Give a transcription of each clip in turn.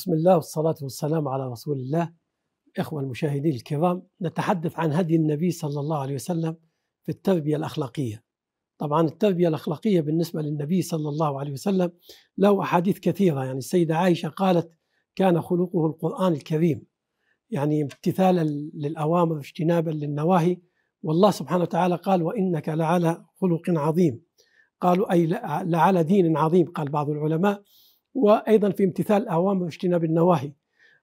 بسم الله والصلاة والسلام على رسول الله إخوة المشاهدين الكرام نتحدث عن هدي النبي صلى الله عليه وسلم في التربية الأخلاقية طبعا التربية الأخلاقية بالنسبة للنبي صلى الله عليه وسلم له أحاديث كثيرة يعني السيدة عائشة قالت كان خلقه القرآن الكريم يعني امتثالا للأوامر اجتنابا للنواهي والله سبحانه وتعالى قال وإنك لعلى خلق عظيم قالوا أي لعلى دين عظيم قال بعض العلماء وأيضا في امتثال الأوامر واجتناب النواهي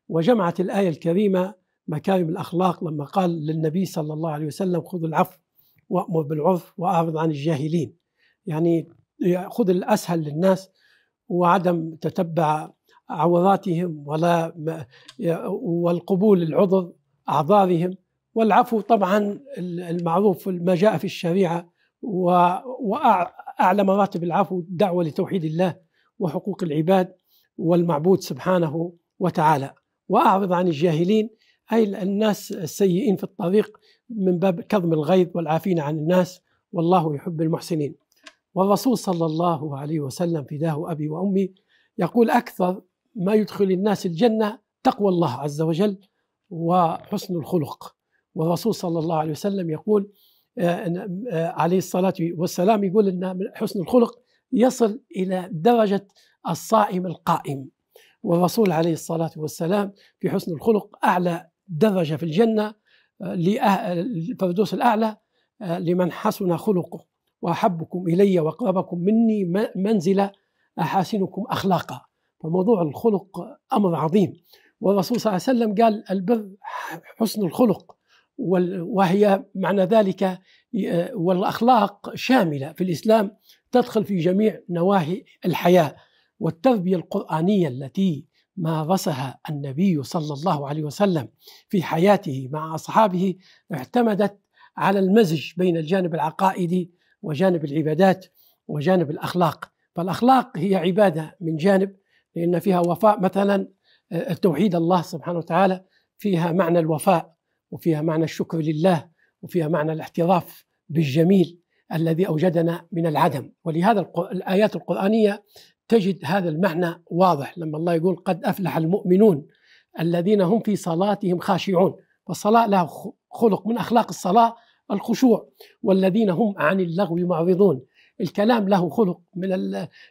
وجمعت الآية الكريمة مكارم الأخلاق لما قال للنبي صلى الله عليه وسلم خذ العفو وأمر بالعرف وأعرض عن الجاهلين يعني خذ الأسهل للناس وعدم تتبع عوراتهم ولا والقبول العذر أعذارهم والعفو طبعا المعروف ما جاء في الشريعة وأعلى مراتب العفو الدعوة لتوحيد الله وحقوق العباد والمعبود سبحانه وتعالى وأعرض عن الجاهلين أي الناس السيئين في الطريق من باب كظم الغيظ والعافين عن الناس والله يحب المحسنين والرسول صلى الله عليه وسلم فداه أبي وأمي يقول أكثر ما يدخل الناس الجنة تقوى الله عز وجل وحسن الخلق والرسول صلى الله عليه وسلم يقول آه، آه، عليه الصلاة والسلام يقول أن حسن الخلق يصل إلى درجة الصائم القائم والرسول عليه الصلاة والسلام في حسن الخلق أعلى درجة في الجنة آه، الفردوس الأعلى آه، لمن حسن خلقه وأحبكم إلي وأقربكم مني منزلة أحاسنكم أخلاقا فموضوع الخلق أمر عظيم والرسول صلى الله عليه وسلم قال البر حسن الخلق وهي معنى ذلك آه، والأخلاق شاملة في الإسلام تدخل في جميع نواحي الحياة والتربية القرآنية التي مارسها النبي صلى الله عليه وسلم في حياته مع أصحابه اعتمدت على المزج بين الجانب العقائدي وجانب العبادات وجانب الأخلاق فالأخلاق هي عبادة من جانب لأن فيها وفاء مثلا التوحيد آه، الله سبحانه وتعالى فيها معنى الوفاء وفيها معنى الشكر لله وفيها معنى الاحتراف بالجميل الذي أوجدنا من العدم ولهذا الآيات القرآنية تجد هذا المعنى واضح لما الله يقول قد أفلح المؤمنون الذين هم في صلاتهم خاشعون فالصلاة لها خلق من أخلاق الصلاة الخشوع والذين هم عن اللغو معرضون الكلام له خلق من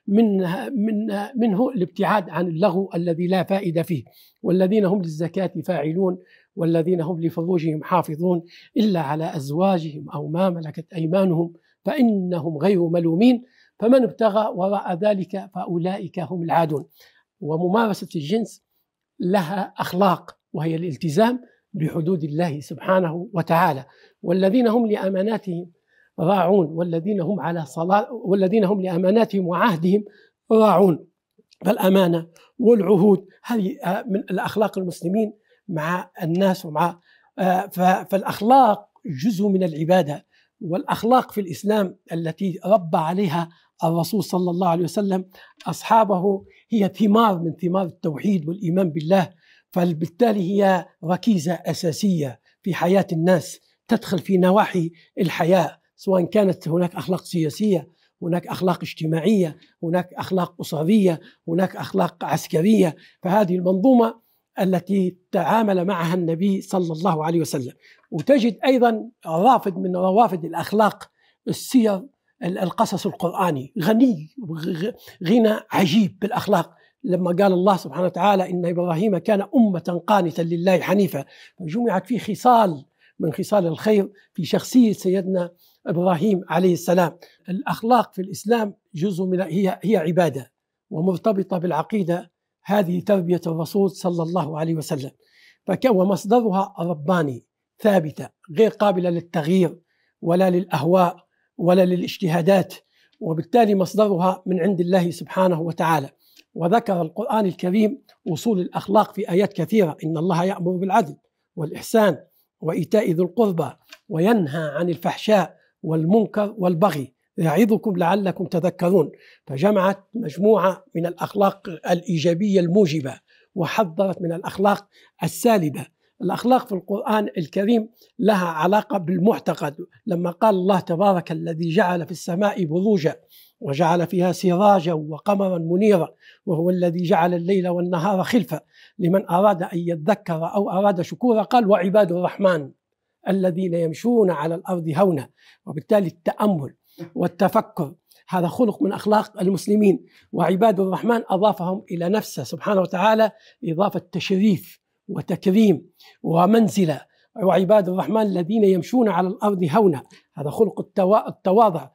من من منه الابتعاد عن اللغو الذي لا فائده فيه والذين هم للزكاه فاعلون والذين هم لفروجهم حافظون الا على ازواجهم او ما ملكت ايمانهم فإنهم غير ملومين فمن ابتغى وراء ذلك فأولئك هم العادون وممارسة الجنس لها أخلاق وهي الالتزام بحدود الله سبحانه وتعالى والذين هم لأماناتهم راعون والذين هم على صلاة والذين هم لأماناتهم وعهدهم راعون فالأمانة والعهود هذه آه، من الأخلاق المسلمين مع الناس ومع آه، فالأخلاق جزء من العبادة والاخلاق في الاسلام التي ربى عليها الرسول صلى الله عليه وسلم اصحابه هي ثمار من ثمار التوحيد والايمان بالله فبالتالي هي ركيزه اساسيه في حياه الناس تدخل في نواحي الحياه سواء كانت هناك اخلاق سياسيه هناك اخلاق اجتماعيه هناك اخلاق اسريه هناك اخلاق عسكريه فهذه المنظومه التي تعامل معها النبي صلى الله عليه وسلم وتجد أيضا روافد من روافد الأخلاق السير القصص القرآني غني غنى عجيب بالأخلاق لما قال الله سبحانه وتعالى إن إبراهيم كان أمة قانتا لله حنيفا جمعت فيه خصال من خصال الخير في شخصية سيدنا إبراهيم عليه السلام الأخلاق في الإسلام جزء من هي هي عبادة ومرتبطة بالعقيدة هذه تربية الرسول صلى الله عليه وسلم ومصدرها رباني ثابتة غير قابلة للتغيير ولا للأهواء ولا للاجتهادات وبالتالي مصدرها من عند الله سبحانه وتعالى وذكر القرآن الكريم وصول الأخلاق في آيات كثيرة إن الله يأمر بالعدل والإحسان وإيتاء ذي القربى وينهى عن الفحشاء والمنكر والبغي يعظكم لعلكم تذكرون فجمعت مجموعة من الأخلاق الإيجابية الموجبة وحذرت من الأخلاق السالبة الأخلاق في القرآن الكريم لها علاقة بالمعتقد لما قال الله تبارك الذي جعل في السماء بروجا وجعل فيها سراجا وقمرا منيرا وهو الذي جعل الليل والنهار خلفا لمن أراد أن يذكر أو أراد شكورا قال وعباد الرحمن الذين يمشون على الأرض هونا وبالتالي التأمل والتفكر هذا خلق من اخلاق المسلمين وعباد الرحمن اضافهم الى نفسه سبحانه وتعالى اضافه تشريف وتكريم ومنزله وعباد الرحمن الذين يمشون على الارض هونا هذا خلق التواضع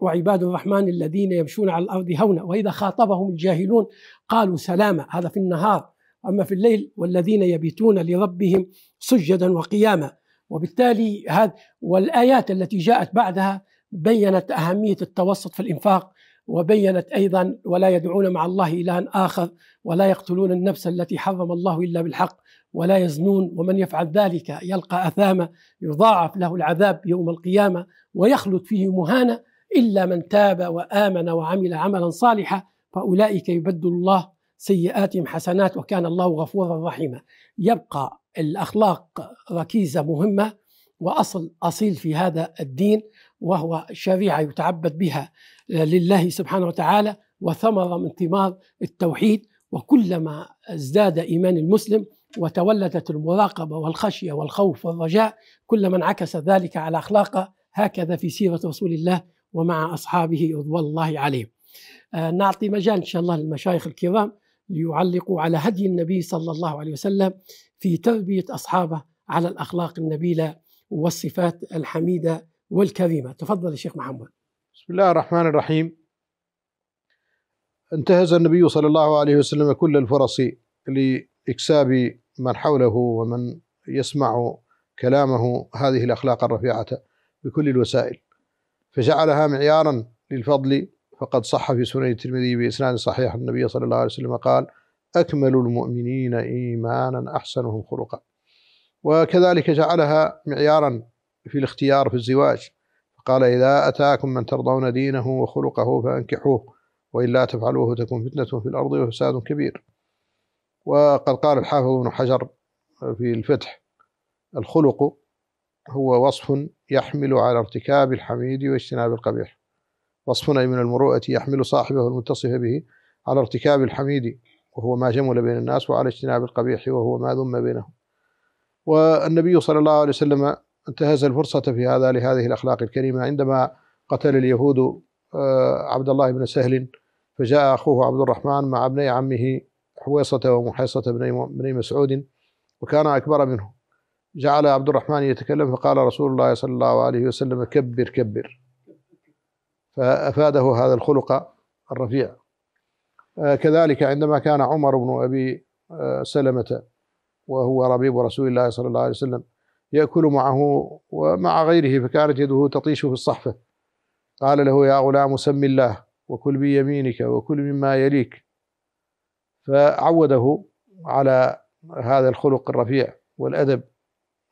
وعباد الرحمن الذين يمشون على الارض هونا واذا خاطبهم الجاهلون قالوا سلاما هذا في النهار اما في الليل والذين يبيتون لربهم سجدا وقياما وبالتالي هذا والايات التي جاءت بعدها بينت أهمية التوسط في الإنفاق وبينت أيضا ولا يدعون مع الله إلها آخر ولا يقتلون النفس التي حرم الله إلا بالحق ولا يزنون ومن يفعل ذلك يلقى أثاما يضاعف له العذاب يوم القيامة ويخلد فيه مهانا إلا من تاب وآمن وعمل عملا صالحا فأولئك يبدل الله سيئاتهم حسنات وكان الله غفورا رحيما يبقى الأخلاق ركيزة مهمة وأصل أصيل في هذا الدين وهو شريعة يتعبد بها لله سبحانه وتعالى وثمرة من ثمار التوحيد وكلما ازداد إيمان المسلم وتولدت المراقبة والخشية والخوف والرجاء كلما انعكس ذلك على أخلاقه هكذا في سيرة رسول الله ومع أصحابه رضوان الله عليهم آه، نعطي مجال إن شاء الله للمشايخ الكرام ليعلقوا على هدي النبي صلى الله عليه وسلم في تربية أصحابه على الأخلاق النبيلة والصفات الحميدة والكريمة تفضل يا شيخ محمد بسم الله الرحمن الرحيم انتهز النبي صلى الله عليه وسلم كل الفرص لإكساب من حوله ومن يسمع كلامه هذه الأخلاق الرفيعة بكل الوسائل فجعلها معيارا للفضل فقد صح في سنن الترمذي بإسناد صحيح النبي صلى الله عليه وسلم قال أكمل المؤمنين إيمانا أحسنهم خلقا وكذلك جعلها معيارا في الاختيار في الزواج قال إذا أتاكم من ترضون دينه وخلقه فأنكحوه وإلا تفعلوه تكون فتنة في الأرض وفساد كبير وقد قال الحافظ ابن حجر في الفتح الخلق هو وصف يحمل على ارتكاب الحميد واجتناب القبيح وصفنا من المروءة يحمل صاحبه المتصف به على ارتكاب الحميد وهو ما جمل بين الناس وعلى اجتناب القبيح وهو ما ذم بينهم والنبي صلى الله عليه وسلم انتهز الفرصة في هذا لهذه الأخلاق الكريمة عندما قتل اليهود آه، عبد الله بن سهل فجاء أخوه عبد الرحمن مع ابني عمه حويصة ومحيصة بن مسعود وكان أكبر منه جعل عبد الرحمن يتكلم فقال رسول الله صلى الله عليه وسلم كبر كبر فأفاده هذا الخلق الرفيع آه، كذلك عندما كان عمر بن أبي آه، سلمة وهو ربيب رسول الله صلى الله عليه وسلم يأكل معه ومع غيره فكانت يده تطيش في الصحفة قال له يا غلام سم الله وكل بيمينك وكل مما يليك فعوده على هذا الخلق الرفيع والأدب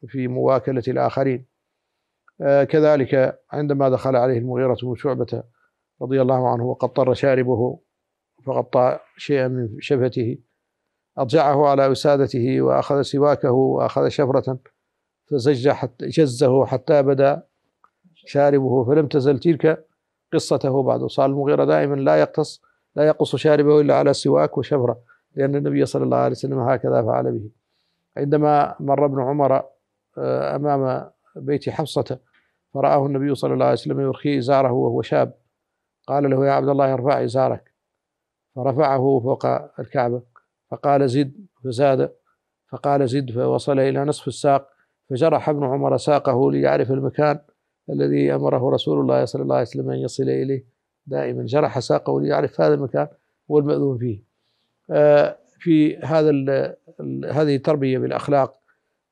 في مواكلة الآخرين آه، كذلك عندما دخل عليه المغيرة بن شعبة رضي الله عنه وقد طر شاربه فغطى شيئا من شفته أضجعه على وسادته وأخذ سواكه وأخذ شفرة فزج حتى جزه حتى بدا شاربه فلم تزل تلك قصته بعد وصار المغيرة دائما لا يقتص لا يقص شاربه إلا على سواك وشبرة لأن النبي صلى الله عليه وسلم هكذا فعل به عندما مر ابن عمر آه، أمام بيت حفصة فرآه النبي صلى الله عليه وسلم يرخي إزاره وهو شاب قال له يا عبد الله ارفع إزارك فرفعه فوق الكعبة فقال زد فزاد فقال زد فوصل إلى نصف الساق فجرح ابن عمر ساقه ليعرف المكان الذي أمره رسول الله صلى الله عليه وسلم أن يصل إليه دائما جرح ساقه ليعرف هذا المكان والمأذون فيه آه، في هذا هذه التربية بالأخلاق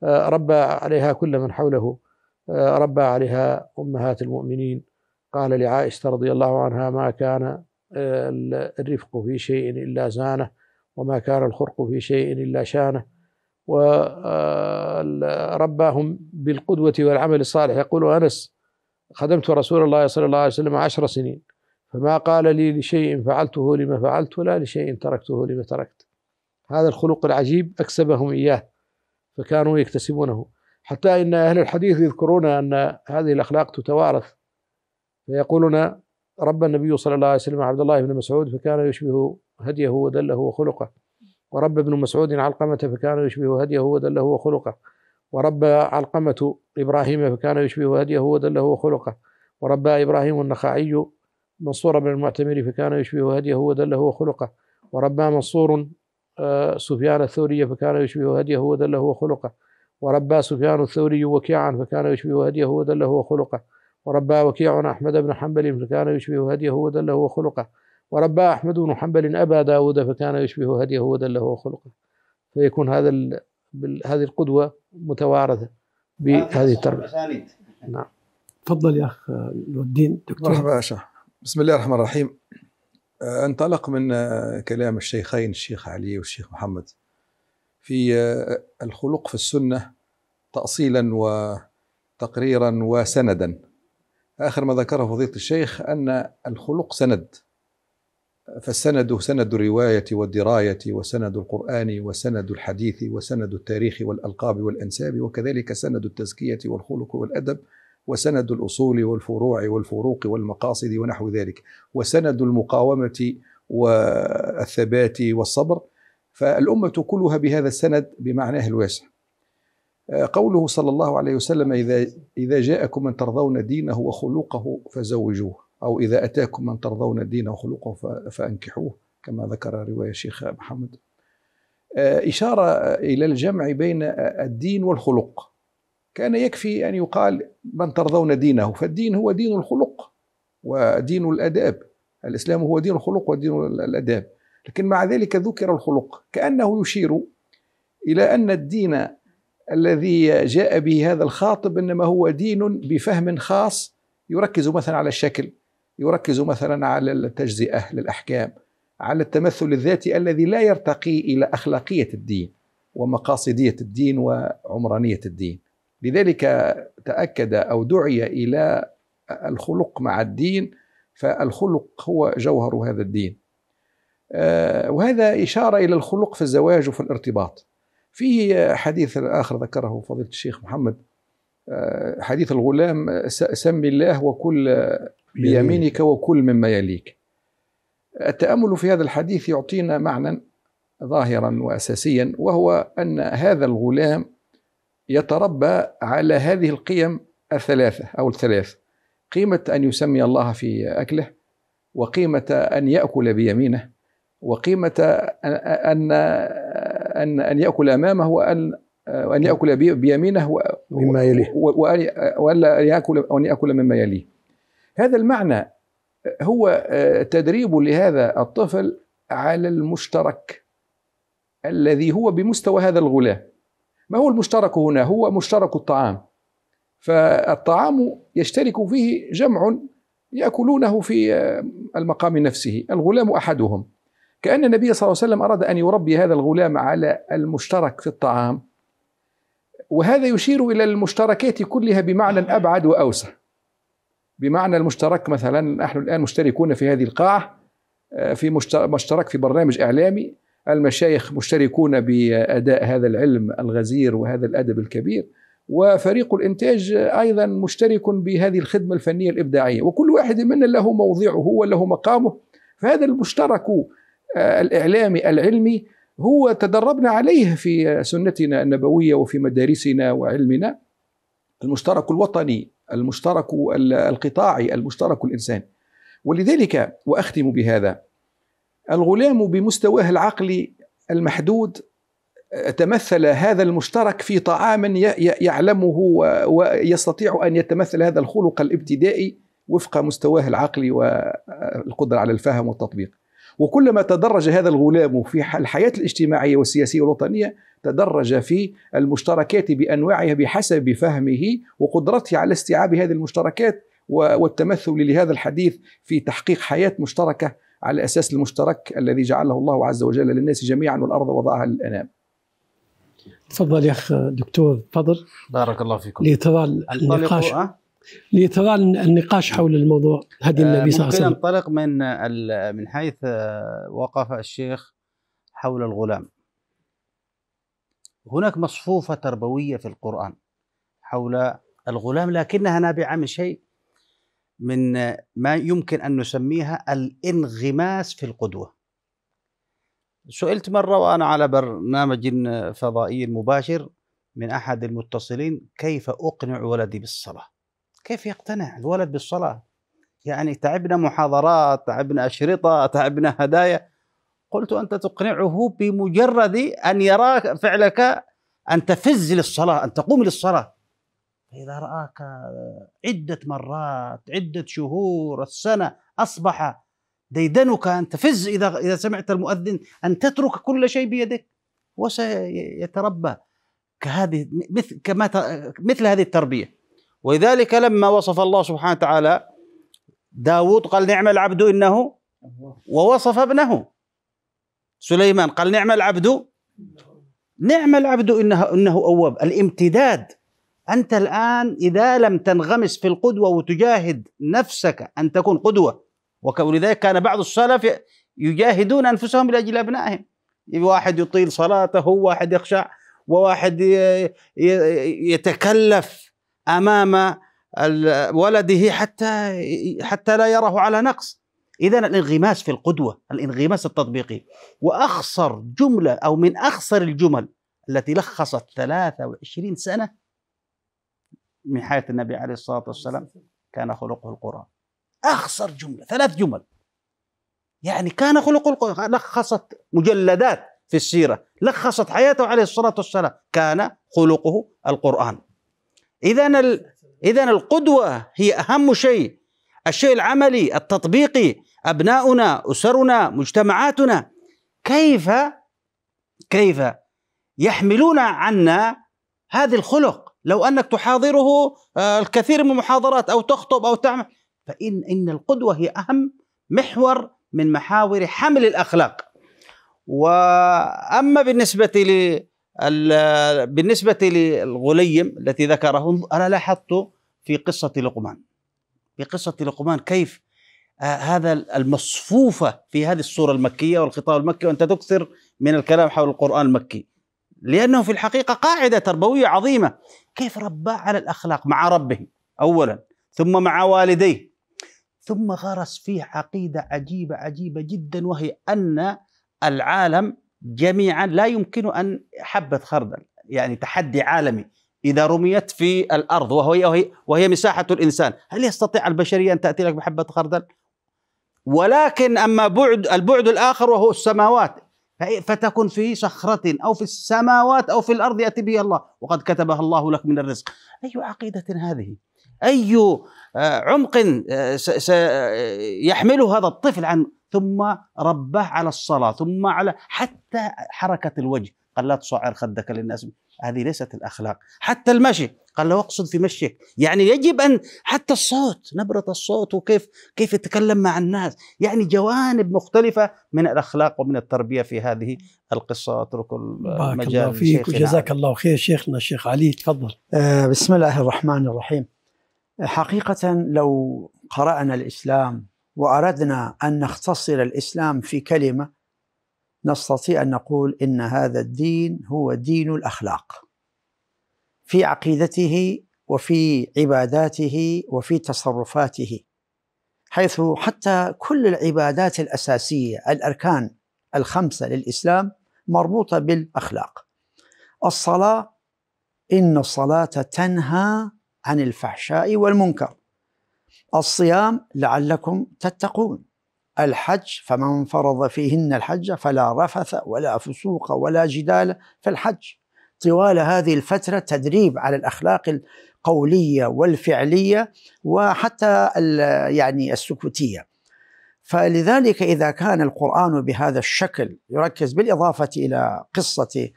آه، ربى عليها كل من حوله آه، ربى عليها أمهات المؤمنين قال لعائشة رضي الله عنها ما كان الرفق في شيء إلا زانه وما كان الخرق في شيء إلا شانه ورباهم بالقدوة والعمل الصالح يقول أنس خدمت رسول الله صلى الله عليه وسلم عشر سنين فما قال لي لشيء فعلته لما فعلت ولا لشيء تركته لما تركت هذا الخلق العجيب أكسبهم إياه فكانوا يكتسبونه حتى إن أهل الحديث يذكرون أن هذه الأخلاق تتوارث فيقولون رب النبي صلى الله عليه وسلم عبد الله بن مسعود فكان يشبه هديه ودله وخلقه ورب ابن مسعود علقمة فكان يشبه هديه ودله وخلقه ورب علقمة إبراهيم فكان يشبه هديه ودله وخلقه ورب إبراهيم النخعي منصور بن المعتمر فكان يشبه هديه ودله وخلقه وربى منصور آه، سفيان الثوري فكان يشبه هديه ودله وخلقه وربى سفيان الثوري وكيعا فكان يشبه هديه ودله وخلقه وربى وكيع أحمد بن حنبل فكان يشبه هديه ودله وخلقه وربى أحمد بن حنبل أبا داود فكان يشبه هديه ودله وخلقه فيكون هذا هذه القدوة متوارثة بهذه التربية نعم تفضل يا أخ الدين دكتور مرحبا يا بسم الله الرحمن الرحيم آه، انطلق من آه، كلام الشيخين الشيخ علي والشيخ محمد في آه، الخلق في السنة تأصيلا وتقريرا وسندا آخر ما ذكره فضيلة الشيخ أن الخلق سند فالسند سند الرواية والدراية وسند القرآن وسند الحديث وسند التاريخ والألقاب والأنساب وكذلك سند التزكية والخلق والأدب وسند الأصول والفروع والفروق والمقاصد ونحو ذلك وسند المقاومة والثبات والصبر فالأمة كلها بهذا السند بمعناه الواسع قوله صلى الله عليه وسلم إذا, إذا جاءكم من ترضون دينه وخلقه فزوجوه أو إذا أتاكم من ترضون الدين وخلقه فأنكحوه كما ذكر رواية الشيخ محمد آه، إشارة إلى الجمع بين الدين والخلق كان يكفي أن يقال من ترضون دينه فالدين هو دين الخلق ودين الآداب الإسلام هو دين الخلق ودين الآداب لكن مع ذلك ذكر الخلق كأنه يشير إلى أن الدين الذي جاء به هذا الخاطب إنما هو دين بفهم خاص يركز مثلا على الشكل يركز مثلا على التجزئة للأحكام على التمثل الذاتي الذي لا يرتقي إلى أخلاقية الدين ومقاصدية الدين وعمرانية الدين لذلك تأكد أو دعي إلى الخلق مع الدين فالخلق هو جوهر هذا الدين آه، وهذا إشارة إلى الخلق في الزواج وفي الارتباط في حديث آخر ذكره فضيلة الشيخ محمد آه، حديث الغلام سمي الله وكل بيمينك وكل مما يليك التأمل في هذا الحديث يعطينا معنى ظاهرا وأساسيا وهو أن هذا الغلام يتربى على هذه القيم الثلاثة أو الثلاث قيمة أن يسمي الله في أكله وقيمة أن يأكل بيمينه وقيمة أن أن أن يأكل أمامه وأن أن يأكل بيمينه مما يليه وأن يأكل وأن يأكل مما يليه هذا المعنى هو آه، تدريب لهذا الطفل على المشترك الذي هو بمستوى هذا الغلام ما هو المشترك هنا هو مشترك الطعام فالطعام يشترك فيه جمع ياكلونه في آه، المقام نفسه الغلام احدهم كان النبي صلى الله عليه وسلم اراد ان يربي هذا الغلام على المشترك في الطعام وهذا يشير الى المشتركات كلها بمعنى ابعد واوسع بمعنى المشترك مثلا نحن الآن مشتركون في هذه القاعة آه، في مشترك في برنامج إعلامي المشايخ مشتركون بأداء هذا العلم الغزير وهذا الأدب الكبير وفريق الإنتاج أيضا مشترك بهذه الخدمة الفنية الإبداعية وكل واحد منا له موضعه وله مقامه فهذا المشترك آه، الإعلامي العلمي هو تدربنا عليه في سنتنا النبوية وفي مدارسنا وعلمنا المشترك الوطني المشترك القطاعي المشترك الإنساني ولذلك وأختم بهذا الغلام بمستواه العقلي المحدود آه، تمثل هذا المشترك في طعام يعلمه ويستطيع ان يتمثل هذا الخلق الابتدائي وفق مستواه العقلي والقدره آه، على الفهم والتطبيق وكلما تدرج هذا الغلام في الحياة الاجتماعية والسياسية والوطنية تدرج في المشتركات بأنواعها بحسب فهمه وقدرته على استيعاب هذه المشتركات والتمثل لهذا الحديث في تحقيق حياة مشتركة على أساس المشترك الذي جعله الله عز وجل للناس جميعا والأرض وضعها للأنام تفضل يا أخ دكتور فضل بارك الله فيكم لترى النقاش أه؟ ليتظاهر النقاش حول الموضوع هدي النبي صلى الله عليه وسلم ننطلق من من حيث آه، وقف الشيخ حول الغلام هناك مصفوفة تربوية في القرآن حول الغلام لكنها نابعة من شيء من ما يمكن أن نسميها الانغماس في القدوة سئلت مرة وأنا على برنامج فضائي مباشر من أحد المتصلين كيف أقنع ولدي بالصلاة كيف يقتنع الولد بالصلاة يعني تعبنا محاضرات تعبنا أشرطة تعبنا هدايا قلت أنت تقنعه بمجرد أن يراك فعلك أن تفز للصلاة أن تقوم للصلاة فإذا رآك عدة مرات عدة شهور السنة أصبح ديدنك أن تفز إذا إذا سمعت المؤذن أن تترك كل شيء بيدك وسيتربى كهذه مثل كما مثل هذه التربيه ولذلك لما وصف الله سبحانه وتعالى داود قال نعم العبد إنه ووصف ابنه سليمان قال نعم العبد نعم العبد إنه, إنه أواب الامتداد أنت الآن إذا لم تنغمس في القدوة وتجاهد نفسك أن تكون قدوة ولذلك كان بعض السلف يجاهدون أنفسهم لأجل أبنائهم واحد يطيل صلاته واحد يخشع وواحد يتكلف امام ولده حتى حتى لا يراه على نقص اذا الانغماس في القدوه الانغماس التطبيقي واخصر جمله او من اخصر الجمل التي لخصت 23 سنه من حياه النبي عليه الصلاه والسلام كان خلقه القران اخصر جمله ثلاث جمل يعني كان خلق القران لخصت مجلدات في السيره لخصت حياته عليه الصلاه والسلام كان خلقه القران إذا إذا القدوة هي أهم شيء الشيء العملي التطبيقي أبناؤنا أسرنا مجتمعاتنا كيف كيف يحملون عنا هذه الخلق لو أنك تحاضره آه، الكثير من المحاضرات أو تخطب أو تعمل فإن إن القدوة هي أهم محور من محاور حمل الأخلاق وأما بالنسبة بالنسبة للغليم التي ذكره أنا لاحظت في قصة لقمان في قصة لقمان كيف آه، هذا المصفوفة في هذه السورة المكية والخطاب المكي وأنت تكثر من الكلام حول القرآن المكي لأنه في الحقيقة قاعدة تربوية عظيمة كيف رباه على الأخلاق مع ربه أولا ثم مع والديه ثم غرس فيه عقيدة عجيبة عجيبة جدا وهي أن العالم جميعا لا يمكن أن حبة خردل يعني تحدي عالمي إذا رميت في الأرض وهي, وهي, وهي مساحة الإنسان هل يستطيع البشرية أن تأتي لك بحبة خردل؟ ولكن أما بعد البعد الآخر وهو السماوات فتكن في صخرة أو في السماوات أو في الأرض يأتي به الله وقد كتبها الله لك من الرزق أي عقيدة هذه أي آه، عمق آه، سيحمله آه، هذا الطفل عن ثم ربه على الصلاة ثم على حتى حركة الوجه قال لا تصعر خدك للناس هذه ليست الأخلاق حتى المشي قال له اقصد في مشيك يعني يجب أن حتى الصوت نبرة الصوت وكيف كيف يتكلم مع الناس يعني جوانب مختلفة من الأخلاق ومن التربية في هذه القصة أترك المجال الله فيك وجزاك الله خير شيخنا الشيخ علي تفضل آه بسم الله الرحمن الرحيم حقيقة لو قرأنا الإسلام واردنا ان نختصر الاسلام في كلمه نستطيع ان نقول ان هذا الدين هو دين الاخلاق في عقيدته وفي عباداته وفي تصرفاته حيث حتى كل العبادات الاساسيه الاركان الخمسه للاسلام مربوطه بالاخلاق الصلاه ان الصلاه تنهى عن الفحشاء والمنكر الصيام لعلكم تتقون الحج فمن فرض فيهن الحج فلا رفث ولا فسوق ولا جدال في الحج طوال هذه الفترة تدريب على الأخلاق القولية والفعلية وحتى يعني السكوتية فلذلك إذا كان القرآن بهذا الشكل يركز بالإضافة إلى قصة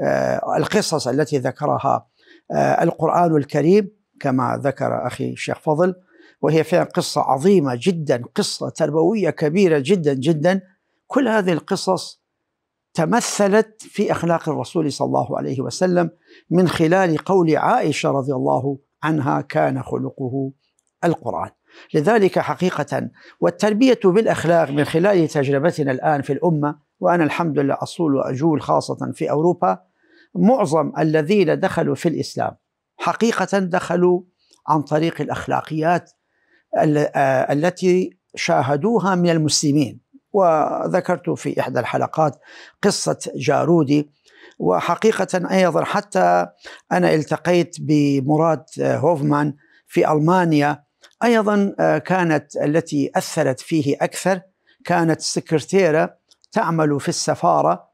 آه، القصص التي ذكرها آه، القرآن الكريم كما ذكر أخي الشيخ فضل وهي فعلا قصة عظيمة جدا قصة تربوية كبيرة جدا جدا كل هذه القصص تمثلت في أخلاق الرسول صلى الله عليه وسلم من خلال قول عائشة رضي الله عنها كان خلقه القرآن لذلك حقيقة والتربية بالأخلاق من خلال تجربتنا الآن في الأمة وأنا الحمد لله أصول وأجول خاصة في أوروبا معظم الذين دخلوا في الإسلام حقيقة دخلوا عن طريق الأخلاقيات آه، التي شاهدوها من المسلمين وذكرت في إحدى الحلقات قصة جارودي وحقيقة أيضا حتى أنا التقيت بمراد هوفمان في ألمانيا أيضا آه، كانت التي أثرت فيه أكثر كانت سكرتيرة تعمل في السفارة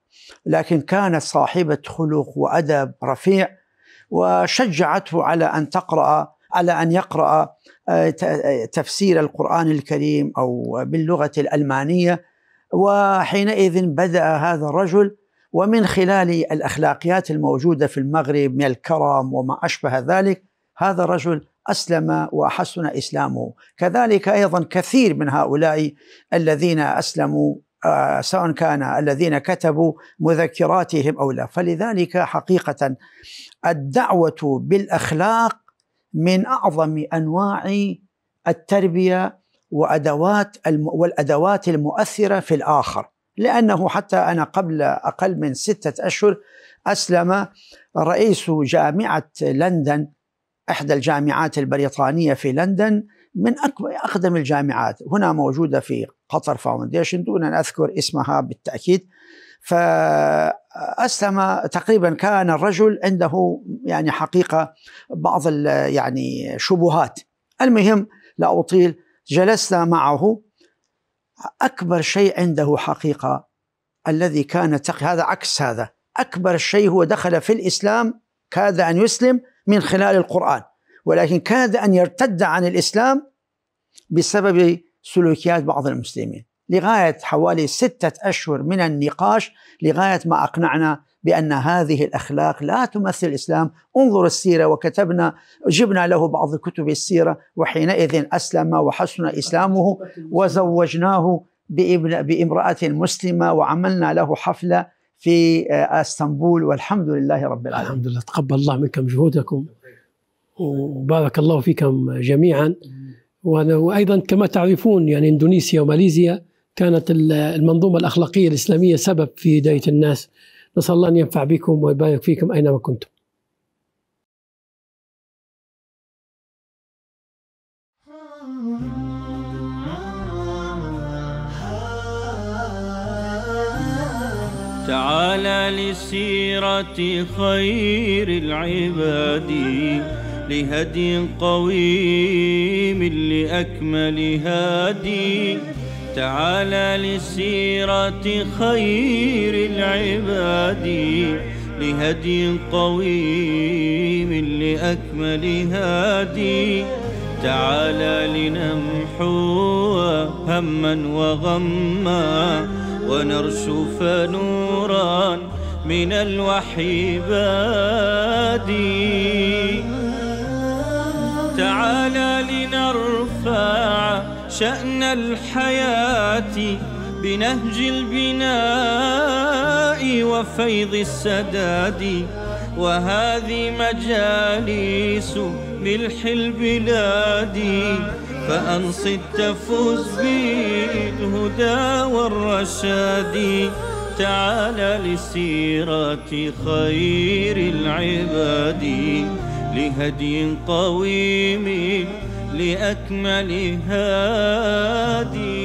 لكن كانت صاحبة خلق وأدب رفيع وشجعته على أن تقرأ على ان يقرا آه، تفسير القران الكريم او باللغه الالمانيه وحينئذ بدا هذا الرجل ومن خلال الاخلاقيات الموجوده في المغرب من الكرم وما اشبه ذلك هذا الرجل اسلم وحسن اسلامه كذلك ايضا كثير من هؤلاء الذين اسلموا آه، سواء كان الذين كتبوا مذكراتهم او لا فلذلك حقيقه الدعوه بالاخلاق من اعظم انواع التربيه وادوات والادوات المؤثره في الاخر لانه حتى انا قبل اقل من سته اشهر اسلم رئيس جامعه لندن احدى الجامعات البريطانيه في لندن من اقدم الجامعات هنا موجوده في قطر فاونديشن دون ان اذكر اسمها بالتاكيد ف اسلم تقريبا كان الرجل عنده يعني حقيقه بعض يعني شبهات المهم لا اطيل جلسنا معه اكبر شيء عنده حقيقه الذي كان تقي هذا عكس هذا اكبر شيء هو دخل في الاسلام كاد ان يسلم من خلال القران ولكن كاد ان يرتد عن الاسلام بسبب سلوكيات بعض المسلمين لغاية حوالي ستة أشهر من النقاش لغاية ما أقنعنا بأن هذه الأخلاق لا تمثل الإسلام انظر السيرة وكتبنا جبنا له بعض كتب السيرة وحينئذ أسلم وحسن إسلامه وزوجناه بامرأة مسلمة وعملنا له حفلة في آه، اسطنبول والحمد لله رب العالمين الحمد لله تقبل الله منكم جهودكم وبارك الله فيكم جميعا وايضا كما تعرفون يعني اندونيسيا وماليزيا كانت المنظومة الأخلاقية الإسلامية سبب في هداية الناس نسأل الله أن ينفع بكم ويبارك فيكم أينما كنتم تعالى لسيرة خير العباد لهدي قويم لأكمل هادي تعالى لسيرة خير العباد لهدي قويم لأكمل هادي تعالى لنمحو هما وغما ونرشف نورا من الوحي بادي تعالى لنرفع شأن الحياة بنهج البناء وفيض السداد وهذه مجالس ملح البلاد فأنصت تفوز بالهدى والرشاد تعال لسيرة خير العباد لهدي قويم لأكمل هادي